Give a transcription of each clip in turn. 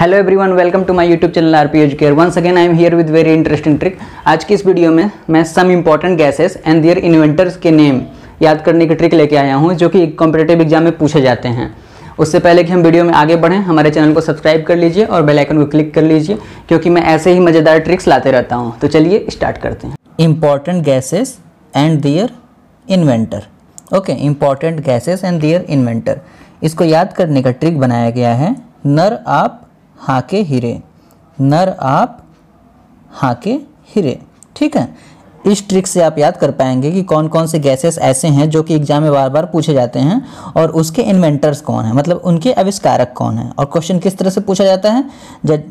hello everyone welcome to my YouTube channel R P Educare once again I am here with very interesting trick आज की इस video में मैं some important gases and their inventors के name याद करने की ट्रिक लेके आया हूँ जो कि कॉम्पिटेटिव एग्जाम में पूछे जाते हैं उससे पहले कि हम वीडियो में आगे बढ़ें हमारे चैनल को सब्सक्राइब कर लीजिए और बेलाइकन को क्लिक कर लीजिए क्योंकि मैं ऐसे ही मज़ेदार ट्रिक्स लाते रहता हूँ तो चलिए स्टार्ट करते हैं important gases and their inventor okay important gases and their inventor इसको याद करने का ट्रिक बनाया गया है नर आप हाके हीरे नर आप हाके हीरे ठीक है इस ट्रिक से आप याद कर पाएंगे कि कौन कौन से गैसेस ऐसे हैं जो कि एग्जाम में बार बार पूछे जाते हैं और उसके इन्वेंटर्स कौन हैं मतलब उनके आविष्कारक कौन हैं और क्वेश्चन किस तरह से पूछा जाता है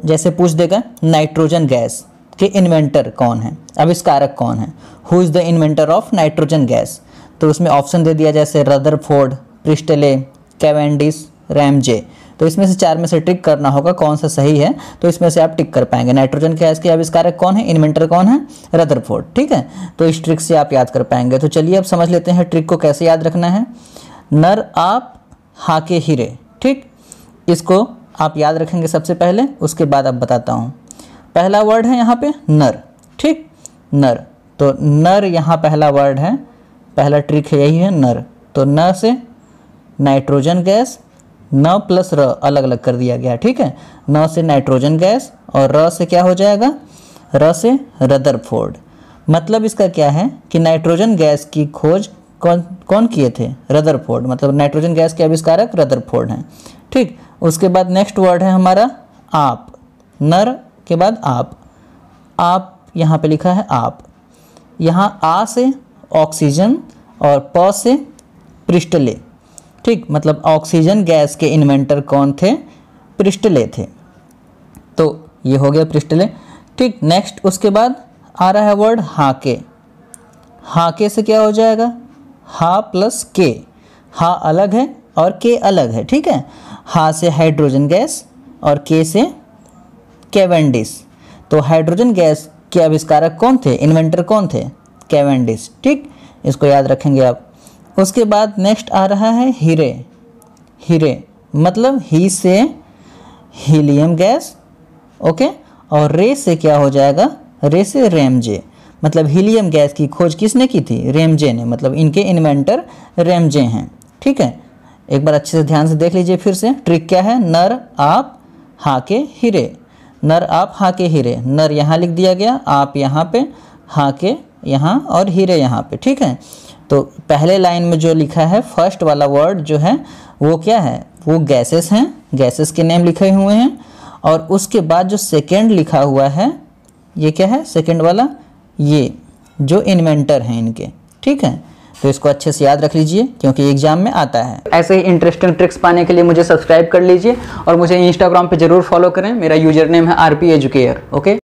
जैसे पूछ देगा नाइट्रोजन गैस के इन्वेंटर कौन है आविष्कारक कौन है who is the inventor of nitrogen gas तो उसमें ऑप्शन दे दिया जैसे Rutherford Priestley Cavendish Ramsay तो इसमें से चार में से टिक करना होगा कौन सा सही है तो इसमें से आप टिक कर पाएंगे नाइट्रोजन के इसके आविष्कारक कौन है इन्वेंटर कौन है रदरफोर्ड ठीक है तो इस ट्रिक से आप याद कर पाएंगे तो चलिए अब समझ लेते हैं ट्रिक को कैसे याद रखना है नर आप हाके हीरे ठीक इसको आप याद रखेंगे सबसे पहले उसके बाद आप बताता हूँ पहला वर्ड है यहाँ पे नर ठीक नर तो नर यहाँ पहला वर्ड है पहला ट्रिक है यही है नर तो न से नाइट्रोजन गैस न प्लस र अलग अलग कर दिया गया ठीक है न से नाइट्रोजन गैस और र से क्या हो जाएगा र से रदरफोर्ड मतलब इसका क्या है कि नाइट्रोजन गैस की खोज कौन कौन किए थे रदरफोर्ड मतलब नाइट्रोजन गैस के आविष्कारक रदरफोर्ड हैं ठीक उसके बाद नेक्स्ट वर्ड है हमारा आप नर के बाद आप आप यहाँ पे लिखा है आप यहाँ आ से ऑक्सीजन और प से पृष्ठले ठीक मतलब ऑक्सीजन गैस के इन्वेंटर कौन थे पृष्ठले थे तो ये हो गया पृष्ठले ठीक नेक्स्ट उसके बाद आ रहा है वर्ड हाके हाके से क्या हो जाएगा हा प्लस के हा अलग है और के अलग है ठीक है हा से हाइड्रोजन गैस और के से कैवेंडिस तो हाइड्रोजन गैस के आविष्कारक कौन थे इन्वेंटर कौन थे कैवेंडिस ठीक इसको याद रखेंगे आप उसके बाद नेक्स्ट आ रहा है हीरे हीरे मतलब ही से हीलियम गैस ओके और रे से क्या हो जाएगा रे से रेमजे मतलब हीलियम गैस की खोज किसने की थी रेमजे ने मतलब इनके इन्वेंटर रेमजे हैं ठीक है एक बार अच्छे से ध्यान से देख लीजिए फिर से ट्रिक क्या है नर आप हा के हीरे नर आप हा के हीरे नर यहाँ लिख दिया गया आप यहाँ पे हा के यहाँ और हीरे यहाँ पे ठीक है तो पहले लाइन में जो लिखा है फर्स्ट वाला वर्ड जो है वो क्या है वो गैसेस हैं गैसेस के नेम लिखे हुए हैं और उसके बाद जो सेकेंड लिखा हुआ है ये क्या है सेकेंड वाला ये जो इन्वेंटर हैं इनके ठीक है तो इसको अच्छे से याद रख लीजिए क्योंकि एग्जाम में आता है ऐसे ही इंटरेस्टिंग ट्रिक्स पाने के लिए मुझे सब्सक्राइब कर लीजिए और मुझे इंस्टाग्राम पे जरूर फॉलो करें मेरा यूजर नेम है आर पी एजुकेयर ओके